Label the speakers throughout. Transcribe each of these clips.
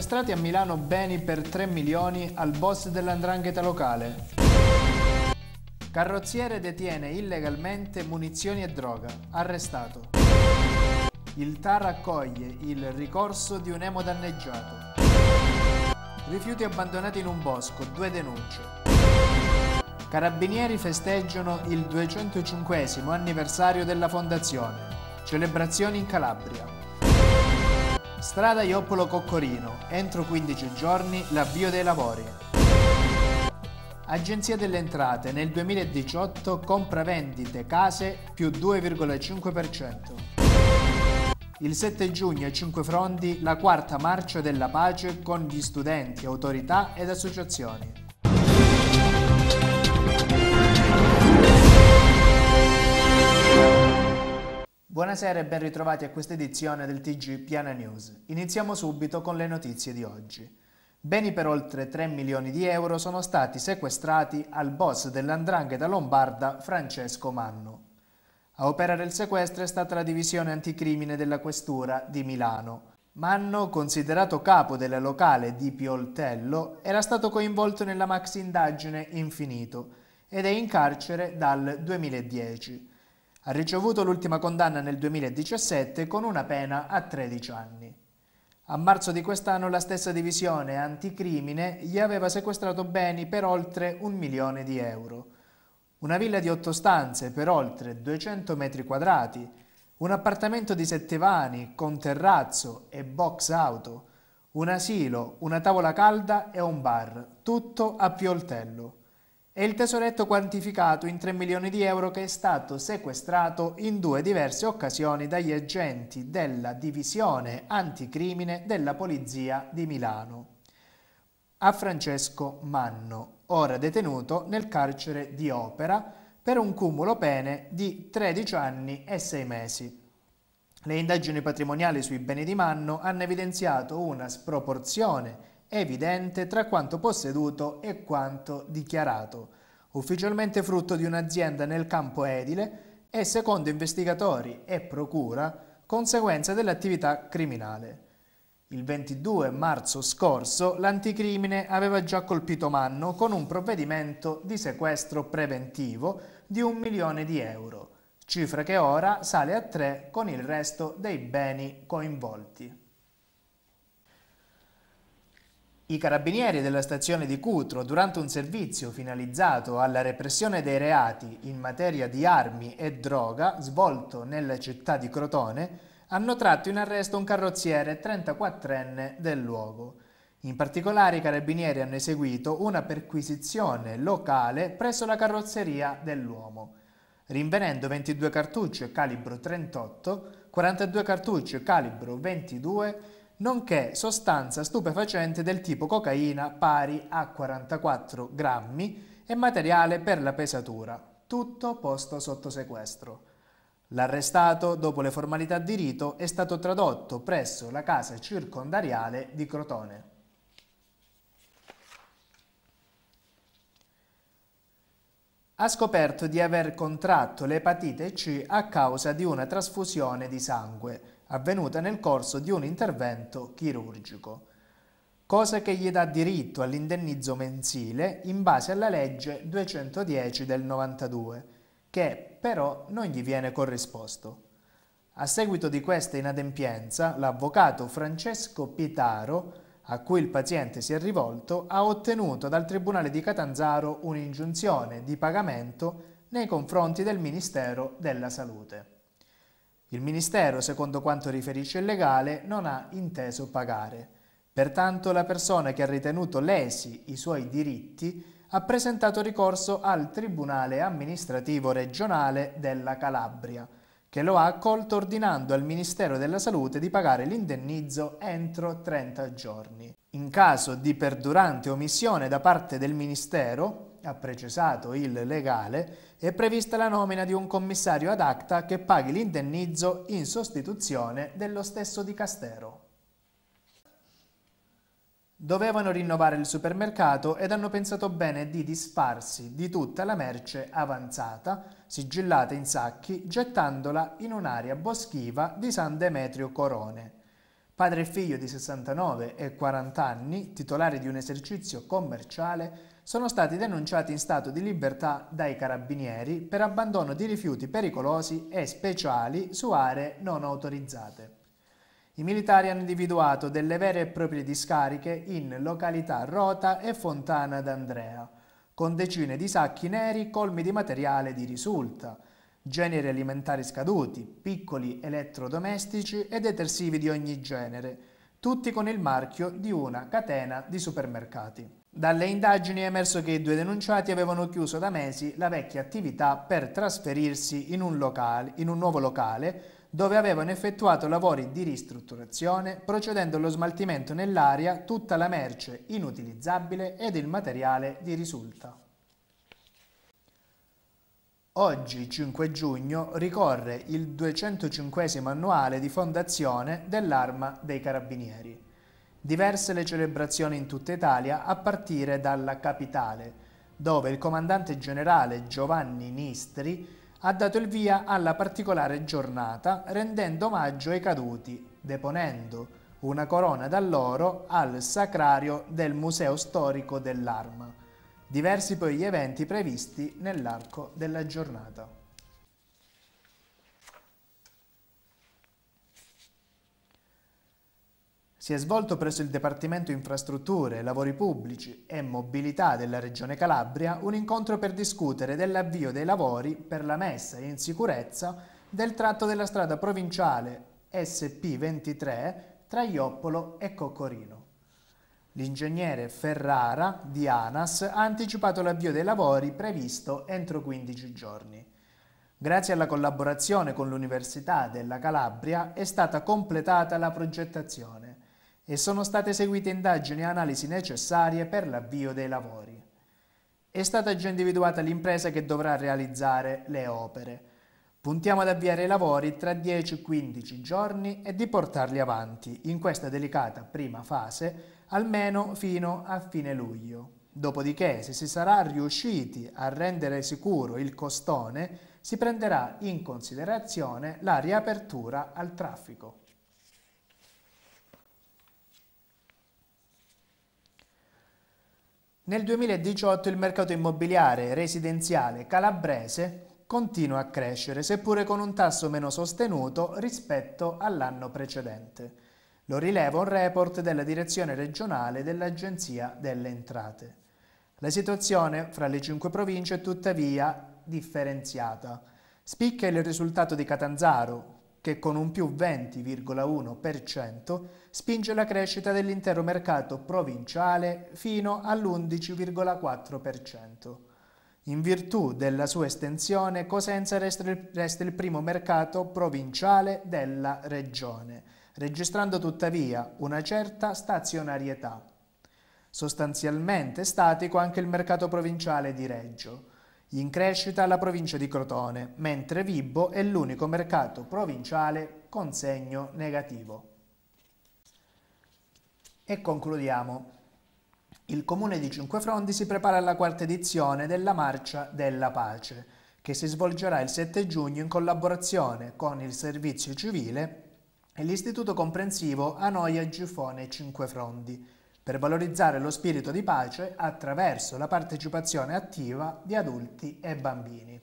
Speaker 1: sequestrati a Milano beni per 3 milioni al boss dell'andrangheta locale. Carrozziere detiene illegalmente munizioni e droga. Arrestato. Il TAR accoglie il ricorso di un emo danneggiato. Rifiuti abbandonati in un bosco. Due denunce. Carabinieri festeggiano il 205 anniversario della fondazione. Celebrazioni in Calabria. Strada Ioppolo Coccorino, entro 15 giorni l'avvio dei lavori. Agenzia delle Entrate nel 2018 compra vendite case più 2,5%. Il 7 giugno a 5 fronti la quarta marcia della pace con gli studenti, autorità ed associazioni. Buonasera e ben ritrovati a questa edizione del TG Piana News. Iniziamo subito con le notizie di oggi. Beni per oltre 3 milioni di euro sono stati sequestrati al boss dell'andrangheta lombarda Francesco Manno. A operare il sequestro è stata la divisione anticrimine della questura di Milano. Manno, considerato capo della locale di Pioltello, era stato coinvolto nella maxi indagine Infinito ed è in carcere dal 2010. Ha ricevuto l'ultima condanna nel 2017 con una pena a 13 anni. A marzo di quest'anno la stessa divisione anticrimine gli aveva sequestrato beni per oltre un milione di euro. Una villa di otto stanze per oltre 200 metri quadrati, un appartamento di sette vani con terrazzo e box auto, un asilo, una tavola calda e un bar, tutto a Pioltello e il tesoretto quantificato in 3 milioni di euro che è stato sequestrato in due diverse occasioni dagli agenti della divisione anticrimine della Polizia di Milano a Francesco Manno, ora detenuto nel carcere di Opera per un cumulo pene di 13 anni e 6 mesi. Le indagini patrimoniali sui beni di Manno hanno evidenziato una sproporzione evidente tra quanto posseduto e quanto dichiarato, ufficialmente frutto di un'azienda nel campo edile e secondo investigatori e procura conseguenza dell'attività criminale. Il 22 marzo scorso l'anticrimine aveva già colpito Manno con un provvedimento di sequestro preventivo di un milione di euro, cifra che ora sale a tre con il resto dei beni coinvolti. I carabinieri della stazione di Cutro, durante un servizio finalizzato alla repressione dei reati in materia di armi e droga svolto nella città di Crotone, hanno tratto in arresto un carrozziere 34enne del luogo. In particolare i carabinieri hanno eseguito una perquisizione locale presso la carrozzeria dell'uomo, rinvenendo 22 cartucce calibro 38, 42 cartucce calibro 22 nonché sostanza stupefacente del tipo cocaina pari a 44 grammi e materiale per la pesatura, tutto posto sotto sequestro. L'arrestato, dopo le formalità di rito, è stato tradotto presso la casa circondariale di Crotone. Ha scoperto di aver contratto l'epatite C a causa di una trasfusione di sangue avvenuta nel corso di un intervento chirurgico, cosa che gli dà diritto all'indennizzo mensile in base alla legge 210 del 92, che però non gli viene corrisposto. A seguito di questa inadempienza, l'avvocato Francesco Pitaro, a cui il paziente si è rivolto, ha ottenuto dal Tribunale di Catanzaro un'ingiunzione di pagamento nei confronti del Ministero della Salute. Il Ministero, secondo quanto riferisce il legale, non ha inteso pagare. Pertanto la persona che ha ritenuto lesi i suoi diritti ha presentato ricorso al Tribunale amministrativo regionale della Calabria, che lo ha accolto ordinando al Ministero della Salute di pagare l'indennizzo entro 30 giorni. In caso di perdurante omissione da parte del Ministero, ha precisato il legale, è prevista la nomina di un commissario ad acta che paghi l'indennizzo in sostituzione dello stesso di Castero. Dovevano rinnovare il supermercato ed hanno pensato bene di disfarsi di tutta la merce avanzata, sigillata in sacchi, gettandola in un'area boschiva di San Demetrio Corone. Padre e figlio di 69 e 40 anni, titolari di un esercizio commerciale, sono stati denunciati in stato di libertà dai carabinieri per abbandono di rifiuti pericolosi e speciali su aree non autorizzate. I militari hanno individuato delle vere e proprie discariche in località Rota e Fontana d'Andrea, con decine di sacchi neri colmi di materiale di risulta, generi alimentari scaduti, piccoli elettrodomestici e detersivi di ogni genere, tutti con il marchio di una catena di supermercati. Dalle indagini è emerso che i due denunciati avevano chiuso da mesi la vecchia attività per trasferirsi in un, locale, in un nuovo locale dove avevano effettuato lavori di ristrutturazione procedendo allo smaltimento nell'aria tutta la merce inutilizzabile ed il materiale di risulta. Oggi, 5 giugno, ricorre il 205 annuale di fondazione dell'Arma dei Carabinieri. Diverse le celebrazioni in tutta Italia, a partire dalla capitale, dove il comandante generale Giovanni Nistri ha dato il via alla particolare giornata rendendo omaggio ai caduti, deponendo una corona d'alloro al sacrario del Museo Storico dell'Arma. Diversi poi gli eventi previsti nell'arco della giornata. si è svolto presso il Dipartimento Infrastrutture, Lavori Pubblici e Mobilità della Regione Calabria un incontro per discutere dell'avvio dei lavori per la messa in sicurezza del tratto della strada provinciale SP23 tra Ioppolo e Coccorino. L'ingegnere Ferrara di ANAS ha anticipato l'avvio dei lavori previsto entro 15 giorni. Grazie alla collaborazione con l'Università della Calabria è stata completata la progettazione e sono state eseguite indagini e analisi necessarie per l'avvio dei lavori. È stata già individuata l'impresa che dovrà realizzare le opere. Puntiamo ad avviare i lavori tra 10-15 giorni e di portarli avanti in questa delicata prima fase almeno fino a fine luglio. Dopodiché, se si sarà riusciti a rendere sicuro il costone, si prenderà in considerazione la riapertura al traffico. Nel 2018 il mercato immobiliare residenziale calabrese continua a crescere, seppure con un tasso meno sostenuto rispetto all'anno precedente. Lo rileva un report della direzione regionale dell'Agenzia delle Entrate. La situazione fra le cinque province è tuttavia differenziata. Spicca il risultato di Catanzaro, che con un più 20,1% spinge la crescita dell'intero mercato provinciale fino all'11,4%. In virtù della sua estensione, Cosenza resta il, resta il primo mercato provinciale della regione, registrando tuttavia una certa stazionarietà. Sostanzialmente statico anche il mercato provinciale di Reggio, in crescita la provincia di Crotone, mentre Vibbo è l'unico mercato provinciale con segno negativo. E concludiamo. Il comune di Cinquefrondi si prepara alla quarta edizione della Marcia della Pace, che si svolgerà il 7 giugno in collaborazione con il Servizio Civile e l'Istituto Comprensivo Anoia Gifone Cinquefrondi per valorizzare lo spirito di pace attraverso la partecipazione attiva di adulti e bambini.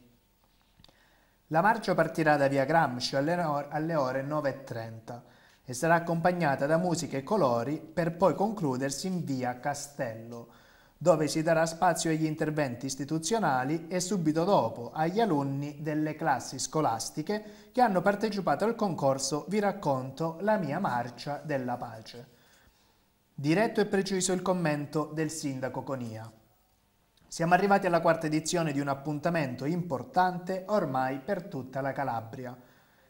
Speaker 1: La marcia partirà da via Gramsci alle ore 9.30 e sarà accompagnata da musica e colori per poi concludersi in via Castello, dove si darà spazio agli interventi istituzionali e subito dopo agli alunni delle classi scolastiche che hanno partecipato al concorso Vi racconto la mia marcia della pace. Diretto e preciso il commento del sindaco Conia. Siamo arrivati alla quarta edizione di un appuntamento importante ormai per tutta la Calabria.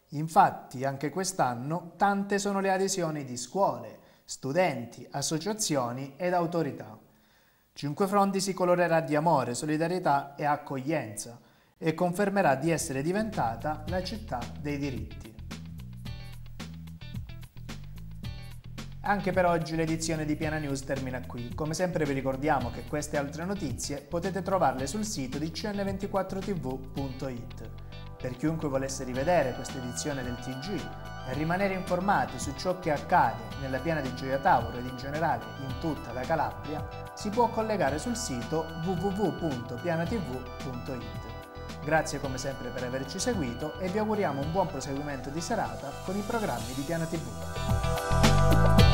Speaker 1: Infatti anche quest'anno tante sono le adesioni di scuole, studenti, associazioni ed autorità. Cinque Fronti si colorerà di amore, solidarietà e accoglienza e confermerà di essere diventata la città dei diritti. Anche per oggi l'edizione di Piana News termina qui. Come sempre vi ricordiamo che queste altre notizie potete trovarle sul sito di cn24tv.it. Per chiunque volesse rivedere questa edizione del TG e rimanere informati su ciò che accade nella piana di Gioia Tauro ed in generale in tutta la Calabria, si può collegare sul sito www.pianatv.it. Grazie come sempre per averci seguito e vi auguriamo un buon proseguimento di serata con i programmi di Piana TV.